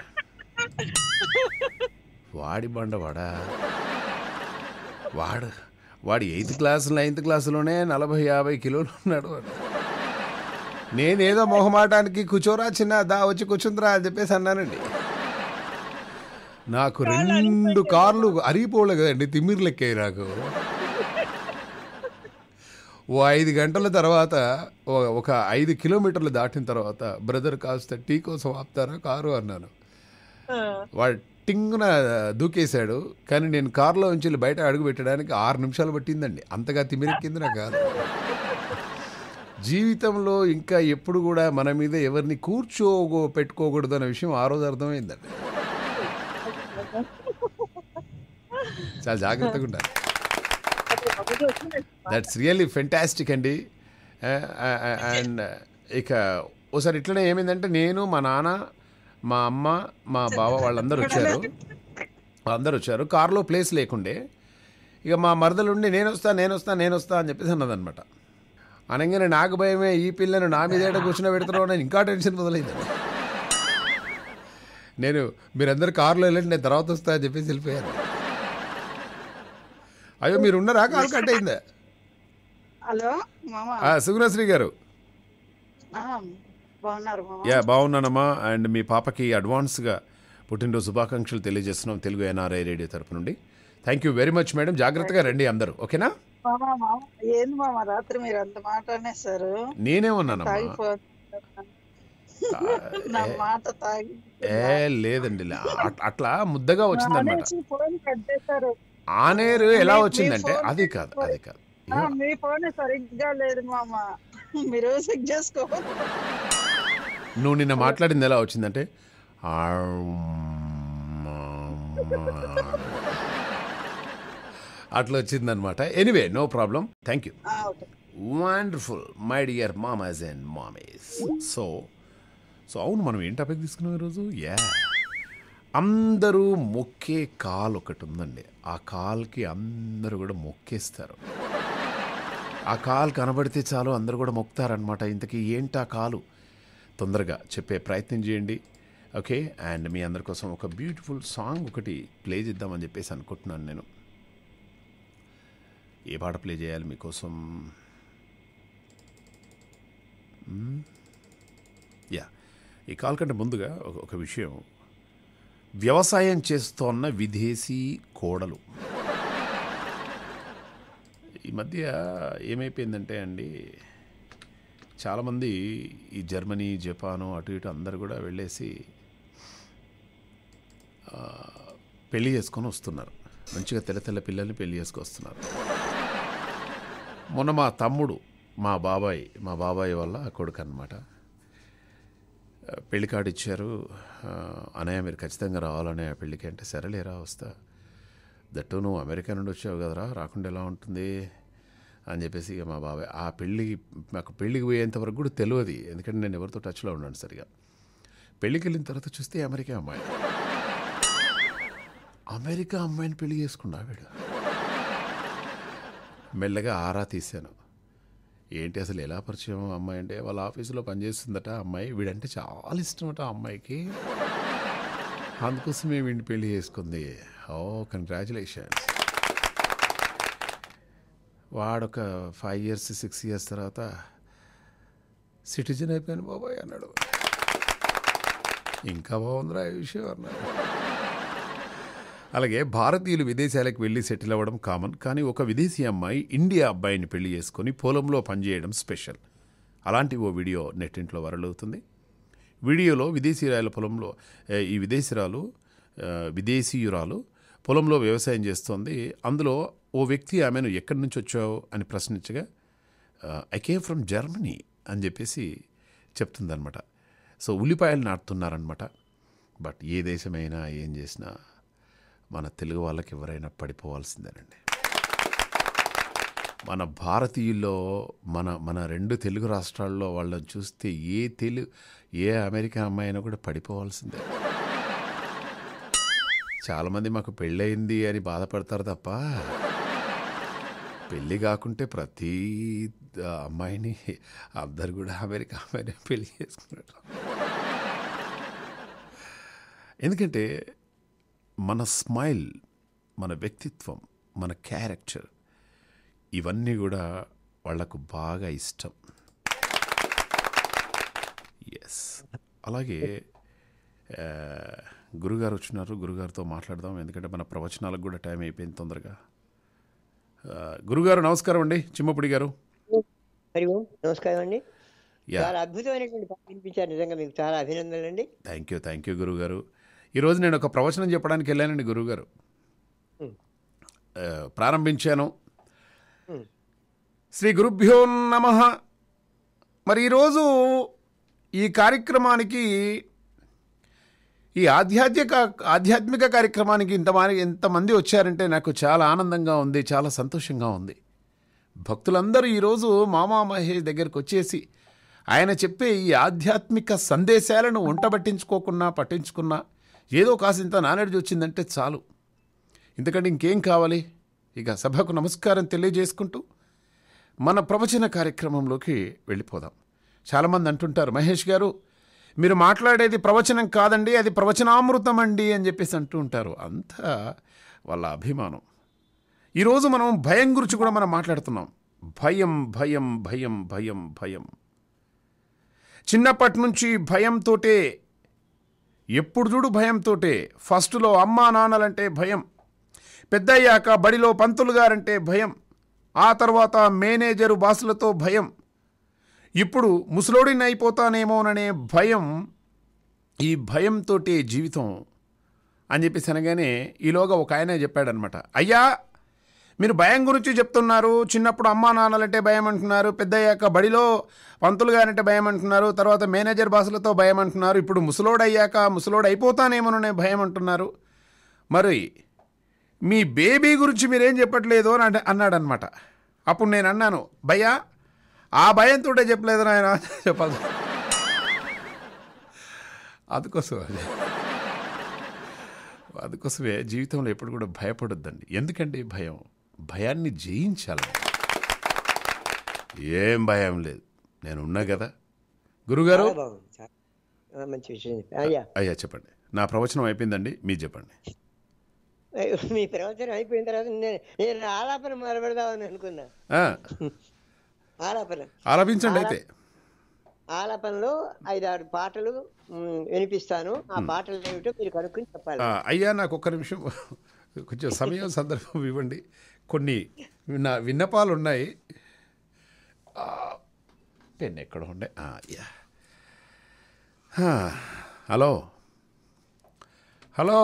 వాడి బండవాడా వాడు వాడు ఎయిత్ క్లాస్ నైన్త్ క్లాసులోనే నలభై యాభై కిలోలు ఉన్నాడు నేనేదో మొహమాటానికి కూర్చోరా చిన్న దా వచ్చి కూర్చుందిరా అని చెప్పేసి అన్నానండి నాకు రెండు కార్లు అరిగిపోలే కదండి తిమ్మిరి లెక్కాయి నాకు ఓ ఐదు గంటల తర్వాత ఒక ఐదు కిలోమీటర్లు దాటిన తర్వాత బ్రదర్ కాస్త టీ కోసం ఆపుతారా కారు అన్నాను వాడు టింగున దూకేశాడు కానీ నేను కారులో ఉంచి బయట అడుగు పెట్టడానికి ఆరు నిమిషాలు పట్టిందండి అంతగా తిమిరెక్కింది నాకు కాదు జీవితంలో ఇంకా ఎప్పుడు కూడా మన మీద ఎవరిని కూర్చో పెట్టుకోకూడదు అనే విషయం ఆ రోజు అర్థమైందండి చాలా జాగ్రత్తగా ఉండాలి దట్స్ రియల్లీ ఫెంటాస్టిక్ అండి అండ్ ఇక ఓసారి ఇట్లనే ఏమైందంటే నేను మా నాన్న మా అమ్మ మా బావ వాళ్ళందరూ వచ్చారు అందరూ వచ్చారు కారులో ప్లేస్ లేకుండే ఇక మా మరదలుండి నేను వస్తా నేను వస్తా నేను వస్తా అని చెప్పేసి అన్నదనమాట అనగానే నాకు భయమే ఈ పిల్లను నా మీద కూర్చుని పెడతారో నేను ఇంకా టెన్షన్ మొదలైంది నేను మీరందరూ కారులో వెళ్ళండి నేను తర్వాత వస్తా అని చెప్పేసి వెళ్ళిపోయాను అయ్యో మీరు ఉన్నారా కారు కట్ అయిందా హలో సుగ్రశ్రీ గారు యా బాగున్నానమ్మా అండ్ మీ పాపకి అడ్వాన్స్గా పుట్టినరోజు శుభాకాంక్షలు తెలియజేస్తున్నాం తెలుగు ఎన్ఆర్ఐ రేడియో తరపు నుండి thank you very much madam జాగ్రత్తగా రండి అందరూ ఓకేనా ఏంది మామ రాత్రి మీరు అంత నేనే ఉన్నాను ఏ లేదండి అట్లా ముద్దగా వచ్చిందన్నమాట ఆనేరు ఎలా వచ్చిందంటే అది కాదు అది కాదు మీ ఫోన్ సరిగ్గా లేదు మామ మీరు చేసుకో నువ్వు నిన్న మాట్లాడింది ఎలా వచ్చిందంటే అట్లా వచ్చిందనమాట anyway no problem thank you wonderful my dear మామాజ్ అండ్ మామీస్ సో సో అవును మనం ఏం టాపిక్ తీసుకున్నాం ఈరోజు యా అందరూ మొక్కే కాల్ ఒకటి ఉందండి ఆ కాల్కి అందరూ కూడా మొక్కేస్తారు ఆ కాల్ కనబడితే చాలు అందరు కూడా మొక్తారనమాట ఇంతకీ ఆ కాలు తొందరగా చెప్పే ప్రయత్నం చేయండి ఓకే అండ్ మీ అందరి కోసం ఒక బ్యూటిఫుల్ సాంగ్ ఒకటి ప్లే చేద్దామని చెప్పేసి అనుకుంటున్నాను నేను ఏ పాట ప్లే చేయాలి మీకోసం యా ఈ కాల్ కంటే ముందుగా ఒక విషయం వ్యవసాయం చేస్తోన్న విదేశీ కోడలు ఈ మధ్య ఏమైపోయిందంటే అండి చాలామంది ఈ జర్మనీ జపాను అటు ఇటు అందరు కూడా వెళ్ళేసి పెళ్ళి చేసుకొని వస్తున్నారు మంచిగా తెల్ల తెల్ల పిల్లల్ని పెళ్ళి చేసుకొస్తున్నారు మొన్న మా తమ్ముడు మా బాబాయ్ మా బాబాయ్ వల్ల కొడుకు అనమాట పెళ్లి కార్డు ఇచ్చారు అనయ్య మీరు ఖచ్చితంగా రావాలనే పెళ్ళికి అంటే సరేలేరా వస్తా దట్టు నువ్వు అమెరికా నుండి వచ్చావు కదరా రాకుండా ఎలా ఉంటుంది అని చెప్పేసి ఇక మా బాబాయ్ ఆ పెళ్ళి నాకు పెళ్ళికి పోయేంత వరకు కూడా తెలియదు ఎందుకంటే నేను ఎవరితో టచ్లో ఉన్నాను సరిగా పెళ్ళికి వెళ్ళిన తర్వాత చూస్తే అమెరికా అమ్మాయి అమెరికా అమ్మాయిని పెళ్లి చేసుకున్నా వీడు మెల్లగా ఆరా తీశాను ఏంటి అసలు ఎలా పరిచయం అమ్మాయి అంటే వాళ్ళ ఆఫీసులో పనిచేస్తుందట అమ్మాయి వీడంటే చాలా ఇష్టం అట అమ్మాయికి అందుకోసమే వీడిని ఇంటి పెళ్లి చేసుకుంది ఓ కంగ్రాచులేషన్స్ వాడొక ఫైవ్ ఇయర్స్ సిక్స్ ఇయర్స్ తర్వాత సిటిజన్ అయిపోయాను బాబాయ్ అన్నాడు ఇంకా బాగుందిరా ఈ విషయం అన్నాడు అలాగే భారతీయులు విదేశాలకు వెళ్ళి సెటిల్ అవ్వడం కామన్ కానీ ఒక విదేశీ అమ్మాయి ఇండియా అబ్బాయిని పెళ్లి చేసుకొని పొలంలో పనిచేయడం స్పెషల్ అలాంటి ఓ వీడియో నెట్టింట్లో వరలవుతుంది వీడియోలో విదేశీరాయల పొలంలో ఈ విదేశీరాలు విదేశీయురాలు పొలంలో వ్యవసాయం చేస్తోంది అందులో ఓ వ్యక్తి ఆమెను ఎక్కడి నుంచి వచ్చావు అని ప్రశ్నించగా ఐ కేమ్ ఫ్రమ్ జర్మనీ అని చెప్పేసి చెప్తుందనమాట సో ఉల్లిపాయలు నాటుతున్నారనమాట బట్ ఏ దేశమైనా ఏం చేసినా మన తెలుగు వాళ్ళకి ఎవరైనా పడిపోవాల్సిందేనండి మన భారతీయుల్లో మన మన రెండు తెలుగు రాష్ట్రాల్లో వాళ్ళని చూస్తే ఏ తెలుగు ఏ అమెరికా అమ్మాయి అయినా కూడా పడిపోవాల్సిందే చాలామంది మాకు పెళ్ళయింది అని బాధపడతారు తప్ప పెళ్ళి కాకుంటే ప్రతి అమ్మాయిని అందరు కూడా అమెరికా అమ్మాయిని పెళ్ళి చేసుకున్నారు ఎందుకంటే మన స్మైల్ మన వ్యక్తిత్వం మన క్యారెక్టర్ ఇవన్నీ కూడా వాళ్లకు బాగా ఇష్టం ఎస్ అలాగే గురుగారు వచ్చినారు గురుగారితో మాట్లాడదాం ఎందుకంటే మన ప్రవచనాలకు కూడా టైం అయిపోయింది తొందరగా గురుగారు నమస్కారం అండి చిమ్మపుడి గారు నమస్కారం అండి చాలా అద్భుతమైనటువంటి వినిపించారు నిజంగా మీకు చాలా అభినందనలు అండి థ్యాంక్ యూ థ్యాంక్ యూ గురుగారు ఈరోజు నేను ఒక ప్రవచనం చెప్పడానికి వెళ్ళానండి గురుగారు ప్రారంభించాను శ్రీ గురుభ్యో నమ మరి ఈరోజు ఈ కార్యక్రమానికి ఈ ఆధ్యాత్మిక ఆధ్యాత్మిక కార్యక్రమానికి ఇంతమంది ఎంతమంది వచ్చారంటే నాకు చాలా ఆనందంగా ఉంది చాలా సంతోషంగా ఉంది భక్తులందరూ ఈరోజు మామా మహేష్ దగ్గరికి వచ్చేసి ఆయన చెప్పే ఈ ఆధ్యాత్మిక సందేశాలను వంట పట్టించుకోకున్నా పట్టించుకున్నా ఏదో కాసింత నాలెడ్జ్ వచ్చిందంటే చాలు ఎందుకంటే ఇంకేం కావాలి ఇక సభకు నమస్కారం తెలియజేసుకుంటూ మన ప్రవచన కార్యక్రమంలోకి వెళ్ళిపోదాం చాలామంది అంటుంటారు మహేష్ గారు మీరు మాట్లాడేది ప్రవచనం కాదండి అది ప్రవచనామృతం అండి అని చెప్పేసి అంటూ ఉంటారు అంతా వాళ్ళ అభిమానం ఈరోజు మనం భయం గురించి కూడా మనం మాట్లాడుతున్నాం భయం భయం భయం భయం భయం చిన్నప్పటి నుంచి భయంతోటే ఎప్పుడు చూడు భయంతోటే ఫస్ట్లో అమ్మా నాన్నలంటే భయం పెద్దయ్యాక బడిలో పంతులు గారంటే భయం ఆ తర్వాత మేనేజరు బాసులతో భయం ఇప్పుడు ముసలోడిని అయిపోతానేమోననే భయం ఈ భయంతో జీవితం అని చెప్పేసి అనగానే ఈలోగా ఒక ఆయనే చెప్పాడనమాట అయ్యా మీరు భయం గురించి చెప్తున్నారు చిన్నప్పుడు అమ్మా నాన్నలంటే భయం అంటున్నారు పెద్దయ్యాక బడిలో పంతులు గారంటే భయం అంటున్నారు తర్వాత మేనేజర్ బాసులతో భయం అంటున్నారు ఇప్పుడు ముసలోడయ్యాక ముసలోడు అయిపోతానేమోననే భయం అంటున్నారు మరి మీ బేబీ గురించి మీరేం చెప్పట్లేదు అని అంటే అన్నాడనమాట అప్పుడు నేను అన్నాను భయ్యా ఆ భయంతో చెప్పలేదు ఆయన చెప్పాలి అందుకోసం అదే అందుకోసమే జీవితంలో ఎప్పుడు కూడా భయపడొద్దండి ఎందుకంటే భయం భయాన్ని జయించాలి ఏం భయం లేదు నేను ఉన్నా కదా గురుగారు అయ్యా చెప్పండి నా ప్రవచనం అయిపోయిందండి మీరు చెప్పండి మీ ప్రవచనం అయిపోయిన తర్వాత నేను నేను ఆలాపన మొదలుపెడదామని అనుకున్నా ఆలాపన ఆలాపించండి అయితే ఆలాపనలో ఐదారు పాటలు వినిపిస్తాను ఆ పాటలు ఏమిటో మీరు కనుక్కొని చెప్పాలి అయ్యా నాకు ఒక్క నిమిషం కొంచెం సమయం సందర్భం ఇవ్వండి కొన్ని నా విన్నపాలు ఉన్నాయి పెన్ ఎక్కడ ఉండే హలో హలో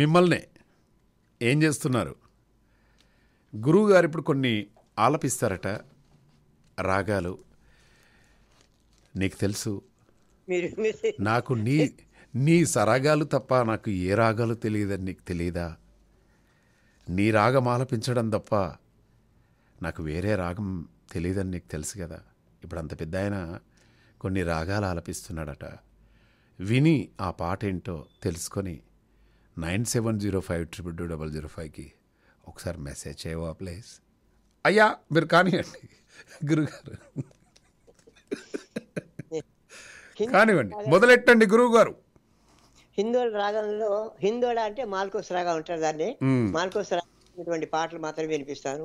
మిమ్మల్నే ఏం చేస్తున్నారు గురువుగారు ఇప్పుడు కొన్ని ఆలపిస్తారట రాగాలు నీకు తెలుసు నాకు నీ నీ సరాగాలు తప్ప నాకు ఏ రాగాలు తెలియదని నీకు తెలియదా నీ రాగం ఆలపించడం తప్ప నాకు వేరే రాగం తెలియదని నీకు తెలుసు కదా ఇప్పుడు అంత పెద్ద ఆయన కొన్ని రాగాలు ఆలపిస్తున్నాడట విని ఆ పాట ఏంటో తెలుసుకొని nine seven zero five triple two double zero ఫైవ్కి ఒకసారి మెసేజ్ చేయవా ప్లీజ్ అయ్యా మీరు కానివ్వండి గురుగారు కానివ్వండి మొదలెట్టండి గురువు గారు హిందోళ రాగంలో హిందోళ అంటే మాల్కోస్ రాగా ఉంటారు దాన్ని మాల్కోస్ రాగా పాటలు మాత్రమే వినిపిస్తాను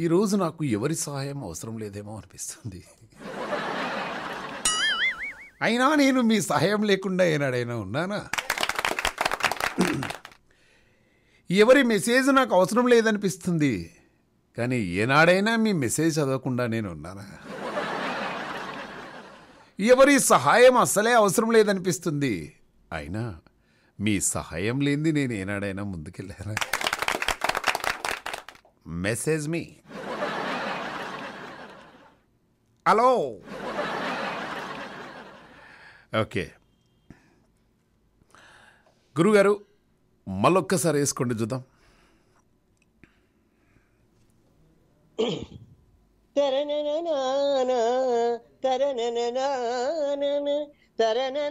ఈరోజు నాకు ఎవరి సహాయం అవసరం లేదేమో అనిపిస్తుంది అయినా నేను మీ సహాయం లేకుండా ఏనాడైనా ఉన్నానా ఎవరి మెసేజ్ నాకు అవసరం లేదనిపిస్తుంది కానీ ఏనాడైనా మీ మెసేజ్ చదవకుండా నేను ఉన్నానా ఎవరి సహాయం అస్సలే అవసరం లేదనిపిస్తుంది అయినా మీ సహాయం లేని నేను ఏనాడైనా ముందుకెళ్ళానా మెసేజ్ మీ హలో ఓకే గురుగారు మళ్ళొక్కసారి వేసుకోండి చూద్దాం తరన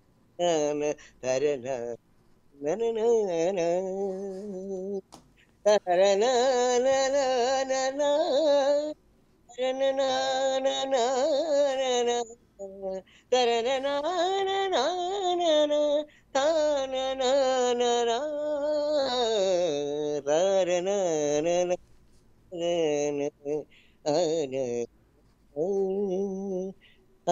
തരണ തരണ ആ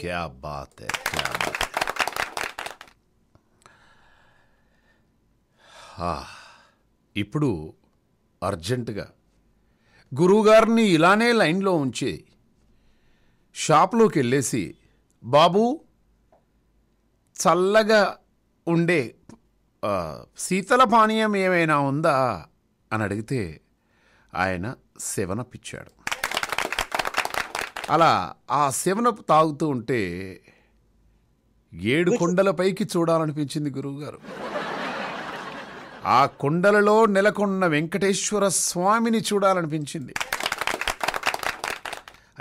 क्या बात है क्या बात है ఇప్పుడు అర్జెంటుగా గురువుగారిని ఇలానే లైన్లో ఉంచి షాప్లోకి వెళ్ళేసి బాబు చల్లగా ఉండే శీతల పానీయం ఏమైనా ఉందా అని అడిగితే ఆయన సెవెనప్ ఇచ్చాడు అలా ఆ సెవెనప్ తాగుతూ ఉంటే ఏడు కొండలపైకి చూడాలనిపించింది గురువుగారు ఆ కొండలలో నెలకొన్న వెంకటేశ్వర స్వామిని చూడాలనిపించింది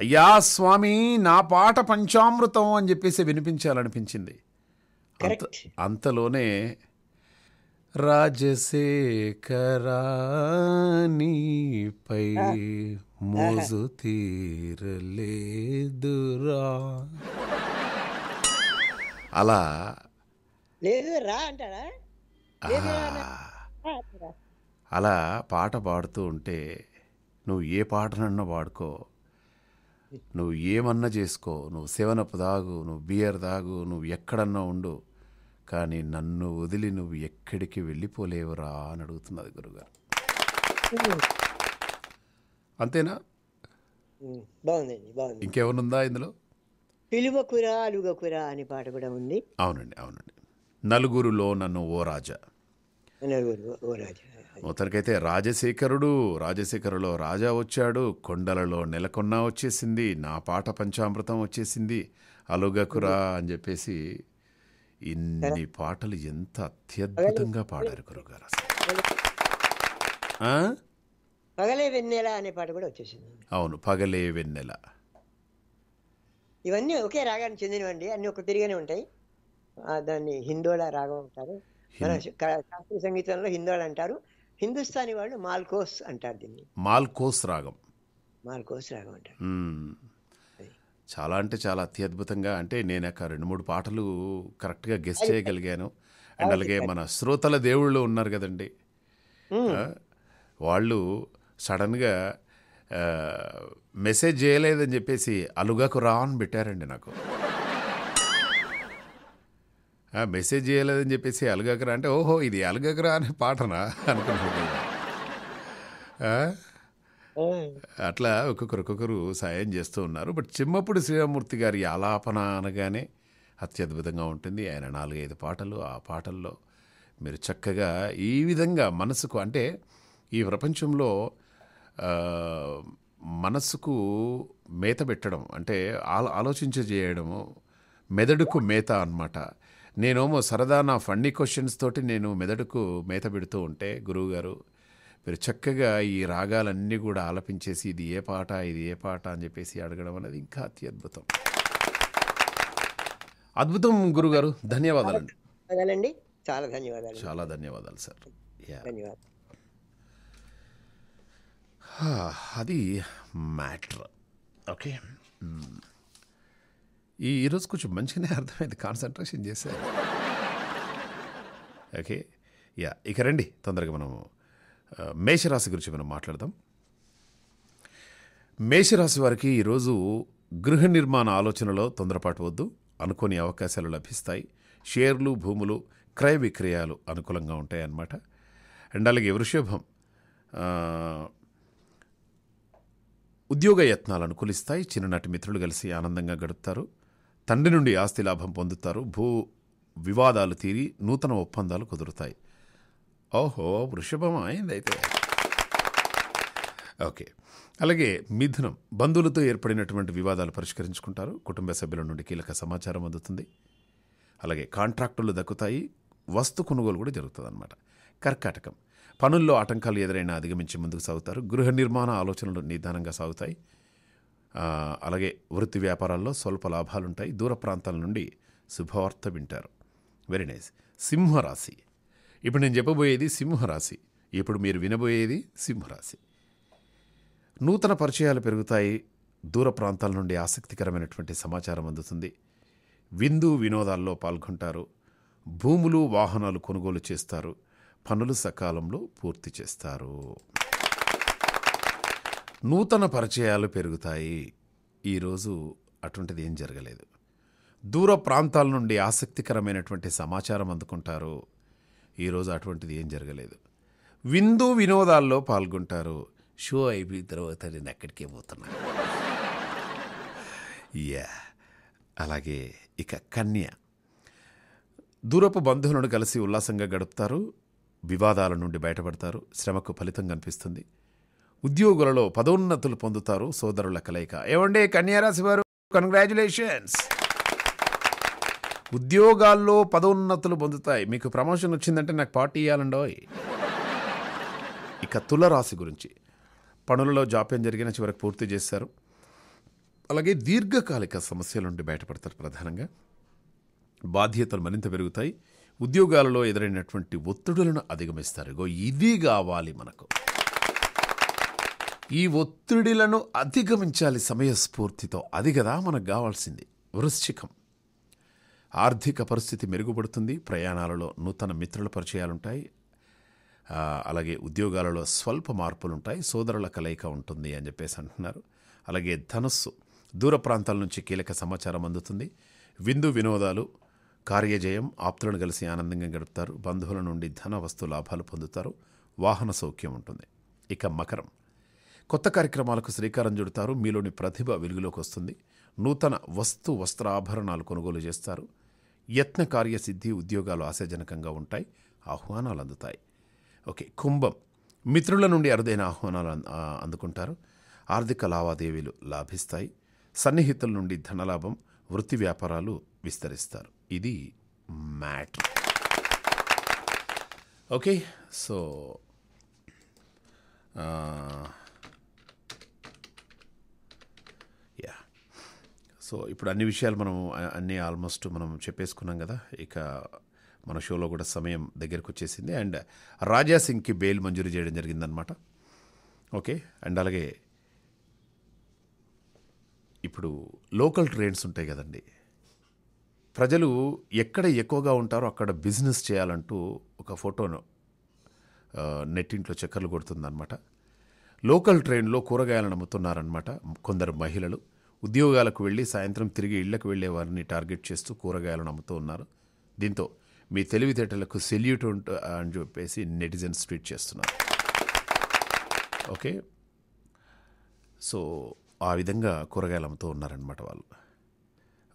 అయ్యా స్వామి నా పాట పంచామృతం అని చెప్పేసి వినిపించాలనిపించింది అంత అంతలోనే రాజశేఖరానిపై మోజు తీరలేదురా అలా లేదు రా అలా పాట పాడుతూ ఉంటే నువ్వు ఏ పాటనన్నా పాడుకో నువ్వు ఏమన్నా చేసుకో నువ్వు సెవెన్ అప్ తాగు నువ్వు బియర్ తాగు నువ్వు ఎక్కడన్నా ఉండు కానీ నన్ను వదిలి నువ్వు ఎక్కడికి వెళ్ళిపోలేవురా అని అడుగుతున్నది గురుగారు అంతేనా బాగుందండి ఇంకేమనుందా ఇందులో పిలువకురా పాట కూడా ఉంది అవునండి అవునండి నలుగురులో నన్ను ఓ రాజా మొత్తానికైతే రాజశేఖరుడు రాజశేఖరులో రాజా వచ్చాడు కొండలలో నెలకొన్నా వచ్చేసింది నా పాట పంచామృతం వచ్చేసింది అలుగకురా అని చెప్పేసి ఇన్ని పాటలు ఎంత అత్యద్భుతంగా పాడారు గురుగారు పగలే వెన్నెల అనే పాట కూడా వచ్చేసింది అవును పగలే వెన్నెల ఇవన్నీ ఒకే రాగానికి చెందినవండి అన్ని ఒక తిరిగానే ఉంటాయి దాన్ని హిందోళ రాగం అంటారు మన శాస్త్రీయ సంగీతంలో హిందోళ అంటారు హిందుస్థానీ వాళ్ళు మాల్కోస్ అంటారు దీన్ని మాల్కోస్ రాగం మాల్కోస్ రాగం అంటారు చాలా అంటే చాలా అత్యద్భుతంగా అంటే నేను ఒక రెండు మూడు పాటలు కరెక్ట్గా గెస్ట్ చేయగలిగాను అండ్ అలాగే మన శ్రోతల దేవుళ్ళు ఉన్నారు కదండి వాళ్ళు సడన్గా మెసేజ్ చేయలేదని చెప్పేసి అలుగాకు రా అని పెట్టారండి నాకు మెసేజ్ చేయలేదని చెప్పేసి అలుగాకరా అంటే ఓహో ఇది రా అనే పాటనా అనుకున్నాను అట్లా ఒక్కొక్కరు ఒక్కొక్కరు సాయం చేస్తూ ఉన్నారు బట్ చిమ్మపుడి శ్రీరామూర్తి గారి ఆలాపన అనగానే అత్యద్భుతంగా ఉంటుంది ఆయన నాలుగైదు పాటలు ఆ పాటల్లో మీరు చక్కగా ఈ విధంగా మనసుకు అంటే ఈ ప్రపంచంలో మనసుకు మేత పెట్టడం అంటే ఆలో ఆలోచించజేయడము మెదడుకు మేత అనమాట నేనేమో సరదా నా ఫన్నీ క్వశ్చన్స్ తోటి నేను మెదడుకు మేత పెడుతూ ఉంటే గురువుగారు మీరు చక్కగా ఈ రాగాలన్నీ కూడా ఆలపించేసి ఇది ఏ పాట ఇది ఏ పాట అని చెప్పేసి అడగడం అనేది ఇంకా అతి అద్భుతం అద్భుతం గురుగారు ధన్యవాదాలండి చాలా ధన్యవాదాలు చాలా ధన్యవాదాలు సార్ అది మ్యాటర్ ఓకే ఈ ఈరోజు కొంచెం మంచిగానే అర్థమైంది కాన్సన్ట్రేషన్ చేశారు ఓకే యా ఇక రండి తొందరగా మనము మేషరాశి గురించి మనం మాట్లాడదాం మేషరాశి వారికి ఈరోజు గృహ నిర్మాణ ఆలోచనలో తొందరపాటు వద్దు అనుకోని అవకాశాలు లభిస్తాయి షేర్లు భూములు క్రయ విక్రయాలు అనుకూలంగా ఉంటాయన్నమాట అండ్ అలాగే వృషభం ఉద్యోగ యత్నాలు అనుకూలిస్తాయి చిన్ననాటి మిత్రులు కలిసి ఆనందంగా గడుపుతారు తండ్రి నుండి ఆస్తి లాభం పొందుతారు భూ వివాదాలు తీరి నూతన ఒప్పందాలు కుదురుతాయి ఓహో వృషభం అయింది ఓకే అలాగే మిథునం బంధువులతో ఏర్పడినటువంటి వివాదాలు పరిష్కరించుకుంటారు కుటుంబ సభ్యుల నుండి కీలక సమాచారం అందుతుంది అలాగే కాంట్రాక్టులు దక్కుతాయి వస్తు కొనుగోలు కూడా జరుగుతుంది అనమాట కర్కాటకం పనుల్లో ఆటంకాలు ఎదురైనా అధిగమించి ముందుకు సాగుతారు గృహ నిర్మాణ ఆలోచనలు నిదానంగా సాగుతాయి అలాగే వృత్తి వ్యాపారాల్లో స్వల్ప లాభాలుంటాయి దూర ప్రాంతాల నుండి శుభవార్త వింటారు వెరీ నైస్ సింహరాశి ఇప్పుడు నేను చెప్పబోయేది సింహరాశి ఇప్పుడు మీరు వినబోయేది సింహరాశి నూతన పరిచయాలు పెరుగుతాయి దూర ప్రాంతాల నుండి ఆసక్తికరమైనటువంటి సమాచారం అందుతుంది విందు వినోదాల్లో పాల్గొంటారు భూములు వాహనాలు కొనుగోలు చేస్తారు పనులు సకాలంలో పూర్తి చేస్తారు నూతన పరిచయాలు పెరుగుతాయి ఈరోజు అటువంటిది ఏం జరగలేదు దూర ప్రాంతాల నుండి ఆసక్తికరమైనటువంటి సమాచారం అందుకుంటారు ఈరోజు అటువంటిది ఏం జరగలేదు విందు వినోదాల్లో పాల్గొంటారు షో అయిపోయిన తర్వాత నేను ఎక్కడికే పోతున్నా యా అలాగే ఇక కన్య దూరపు బంధువులను కలిసి ఉల్లాసంగా గడుపుతారు వివాదాల నుండి బయటపడతారు శ్రమకు ఫలితం కనిపిస్తుంది ఉద్యోగులలో పదోన్నతులు పొందుతారు సోదరుల కలయిక ఏమండే కన్యారాశి వారు కంగ్రాచులేషన్స్ ఉద్యోగాల్లో పదోన్నతులు పొందుతాయి మీకు ప్రమోషన్ వచ్చిందంటే నాకు పార్టీ ఇవ్వాలండోయ్ ఇక తులరాశి గురించి పనులలో జాప్యం జరిగిన చివరికి పూర్తి చేశారు అలాగే దీర్ఘకాలిక సమస్యల నుండి బయటపడతారు ప్రధానంగా బాధ్యతలు మరింత పెరుగుతాయి ఉద్యోగాలలో ఎదురైనటువంటి ఒత్తిడులను అధిగమిస్తారు ఇది కావాలి మనకు ఈ ఒత్తిడిలను అధిగమించాలి సమయస్ఫూర్తితో అది కదా మనకు కావాల్సింది వృశ్చికం ఆర్థిక పరిస్థితి మెరుగుపడుతుంది ప్రయాణాలలో నూతన మిత్రుల పరిచయాలుంటాయి అలాగే ఉద్యోగాలలో స్వల్ప మార్పులుంటాయి సోదరుల కలయిక ఉంటుంది అని చెప్పేసి అంటున్నారు అలాగే ధనస్సు దూర ప్రాంతాల నుంచి కీలక సమాచారం అందుతుంది విందు వినోదాలు కార్యజయం ఆప్తులను కలిసి ఆనందంగా గడుపుతారు బంధువుల నుండి ధన వస్తు లాభాలు పొందుతారు వాహన సౌఖ్యం ఉంటుంది ఇక మకరం కొత్త కార్యక్రమాలకు శ్రీకారం చుడతారు మీలోని ప్రతిభ వెలుగులోకి వస్తుంది నూతన వస్తు వస్త్రాభరణాలు కొనుగోలు చేస్తారు యత్న కార్యసిద్ధి ఉద్యోగాలు ఆశాజనకంగా ఉంటాయి ఆహ్వానాలు అందుతాయి ఓకే కుంభం మిత్రుల నుండి అరుదైన ఆహ్వానాలు అందుకుంటారు ఆర్థిక లావాదేవీలు లాభిస్తాయి సన్నిహితుల నుండి ధనలాభం వృత్తి వ్యాపారాలు విస్తరిస్తారు ఇది మ్యాటర్ ఓకే సో సో ఇప్పుడు అన్ని విషయాలు మనం అన్నీ ఆల్మోస్ట్ మనం చెప్పేసుకున్నాం కదా ఇక మన షోలో కూడా సమయం దగ్గరకు వచ్చేసింది అండ్ రాజా సింగ్కి బెయిల్ మంజూరు చేయడం జరిగిందనమాట ఓకే అండ్ అలాగే ఇప్పుడు లోకల్ ట్రైన్స్ ఉంటాయి కదండి ప్రజలు ఎక్కడ ఎక్కువగా ఉంటారో అక్కడ బిజినెస్ చేయాలంటూ ఒక ఫోటోను నెట్టింట్లో చక్కర్లు కొడుతుందనమాట లోకల్ ట్రైన్లో కూరగాయలను అమ్ముతున్నారనమాట కొందరు మహిళలు ఉద్యోగాలకు వెళ్ళి సాయంత్రం తిరిగి ఇళ్లకు వెళ్లే వారిని టార్గెట్ చేస్తూ కూరగాయలను అమ్ముతూ ఉన్నారు దీంతో మీ తెలివితేటలకు సెల్యూట్ అని చెప్పేసి నెటిజన్స్ ట్వీట్ చేస్తున్నారు ఓకే సో ఆ విధంగా కూరగాయలు అమ్ముతూ ఉన్నారనమాట వాళ్ళు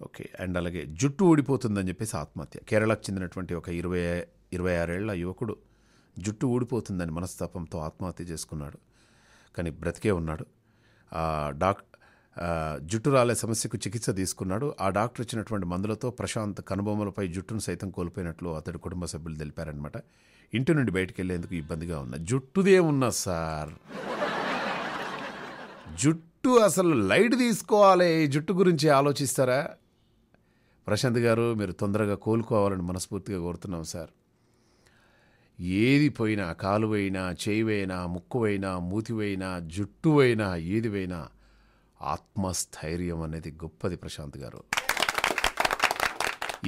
ఓకే అండ్ అలాగే జుట్టు ఊడిపోతుందని చెప్పేసి ఆత్మహత్య కేరళకు చెందినటువంటి ఒక ఇరవై ఇరవై ఆరేళ్ల యువకుడు జుట్టు ఊడిపోతుందని మనస్తాపంతో ఆత్మహత్య చేసుకున్నాడు కానీ బ్రతికే ఉన్నాడు డాక్ జుట్టు రాలే సమస్యకు చికిత్స తీసుకున్నాడు ఆ డాక్టర్ ఇచ్చినటువంటి మందులతో ప్రశాంత్ కనుబొమ్మలపై జుట్టును సైతం కోల్పోయినట్లు అతడి కుటుంబ సభ్యులు తెలిపారనమాట ఇంటి నుండి బయటకు వెళ్లేందుకు ఇబ్బందిగా ఉన్న జుట్టుదే ఉన్నా సార్ జుట్టు అసలు లైట్ తీసుకోవాలి జుట్టు గురించి ఆలోచిస్తారా ప్రశాంత్ గారు మీరు తొందరగా కోలుకోవాలని మనస్ఫూర్తిగా కోరుతున్నాం సార్ ఏది పోయినా కాలువైనా చేయివైనా ముక్కువైనా మూతివైనా జుట్టువైనా ఏదివైనా ఆత్మస్థైర్యం అనేది గొప్పది ప్రశాంత్ గారు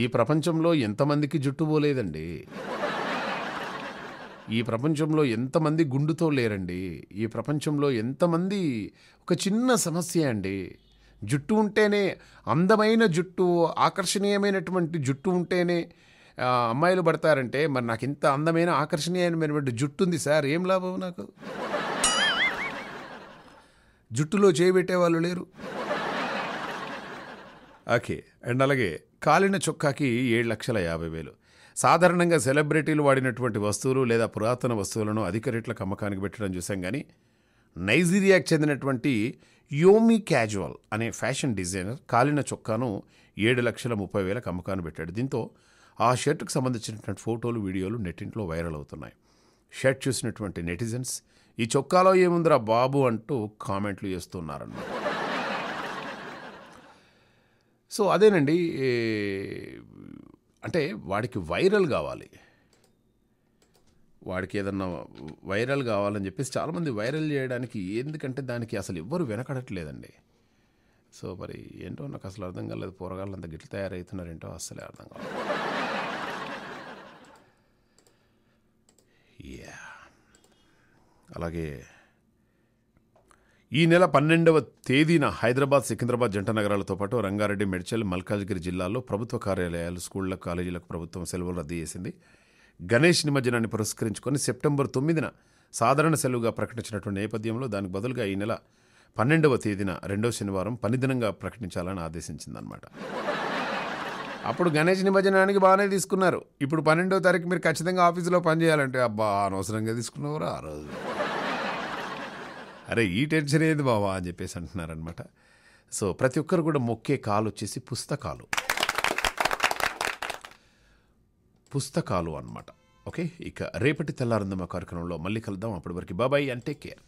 ఈ ప్రపంచంలో ఎంతమందికి జుట్టు పోలేదండి ఈ ప్రపంచంలో ఎంతమంది గుండుతో లేరండి ఈ ప్రపంచంలో ఎంతమంది ఒక చిన్న సమస్య అండి జుట్టు ఉంటేనే అందమైన జుట్టు ఆకర్షణీయమైనటువంటి జుట్టు ఉంటేనే అమ్మాయిలు పడతారంటే మరి నాకు ఇంత అందమైన ఆకర్షణీయమైనటువంటి జుట్టు ఉంది సార్ ఏం లాభం నాకు జుట్టులో వాళ్ళు లేరు ఓకే అండ్ అలాగే కాలిన చొక్కాకి ఏడు లక్షల యాభై వేలు సాధారణంగా సెలబ్రిటీలు వాడినటువంటి వస్తువులు లేదా పురాతన వస్తువులను అధిక రేట్ల కమ్మకానికి పెట్టడం చూసాం కానీ నైజీరియాకి చెందినటువంటి యోమి క్యాజువల్ అనే ఫ్యాషన్ డిజైనర్ కాలిన చొక్కాను ఏడు లక్షల ముప్పై వేల కమ్మకాన్ని పెట్టాడు దీంతో ఆ షర్ట్కు సంబంధించినటువంటి ఫోటోలు వీడియోలు నెట్టింట్లో వైరల్ అవుతున్నాయి షర్ట్ చూసినటువంటి నెటిజన్స్ ఈ చొక్కాలో ఏముందిరా బాబు అంటూ కామెంట్లు చేస్తున్నారన్నమాట సో అదేనండి అంటే వాడికి వైరల్ కావాలి వాడికి ఏదన్నా వైరల్ కావాలని చెప్పేసి చాలామంది వైరల్ చేయడానికి ఎందుకంటే దానికి అసలు ఎవ్వరు వెనకడట్లేదండి సో మరి ఏంటో నాకు అసలు అర్థం కాలేదు పోరగాళ్ళు అంత గిట్లు తయారవుతున్నారేంటో అసలే అర్థం కాలేదు యా అలాగే ఈ నెల పన్నెండవ తేదీన హైదరాబాద్ సికింద్రాబాద్ జంట నగరాలతో పాటు రంగారెడ్డి మెడ్చల్ మల్కాజ్గిరి జిల్లాల్లో ప్రభుత్వ కార్యాలయాలు స్కూళ్ళ కాలేజీలకు ప్రభుత్వం సెలవులు రద్దు చేసింది గణేష్ నిమజ్జనాన్ని పురస్కరించుకొని సెప్టెంబర్ తొమ్మిదిన సాధారణ సెలవుగా ప్రకటించినటువంటి నేపథ్యంలో దానికి బదులుగా ఈ నెల పన్నెండవ తేదీన రెండో శనివారం పనిదినంగా ప్రకటించాలని ఆదేశించిందన్నమాట అప్పుడు గణేష్ నిమజ్జనానికి బాగానే తీసుకున్నారు ఇప్పుడు పన్నెండో తారీఖు మీరు ఖచ్చితంగా ఆఫీసులో పనిచేయాలంటే అబ్బా అనవసరంగా తీసుకున్నవారు ఆ రోజు అరే ఈ టెన్షన్ ఏది బావా అని చెప్పేసి అంటున్నారనమాట సో ప్రతి ఒక్కరు కూడా మొక్కే కాలు వచ్చేసి పుస్తకాలు పుస్తకాలు అనమాట ఓకే ఇక రేపటి తెల్లారందమ్మ కార్యక్రమంలో మళ్ళీ కలుద్దాం అప్పటి వరకు బాబాయ్ అంటే కేర్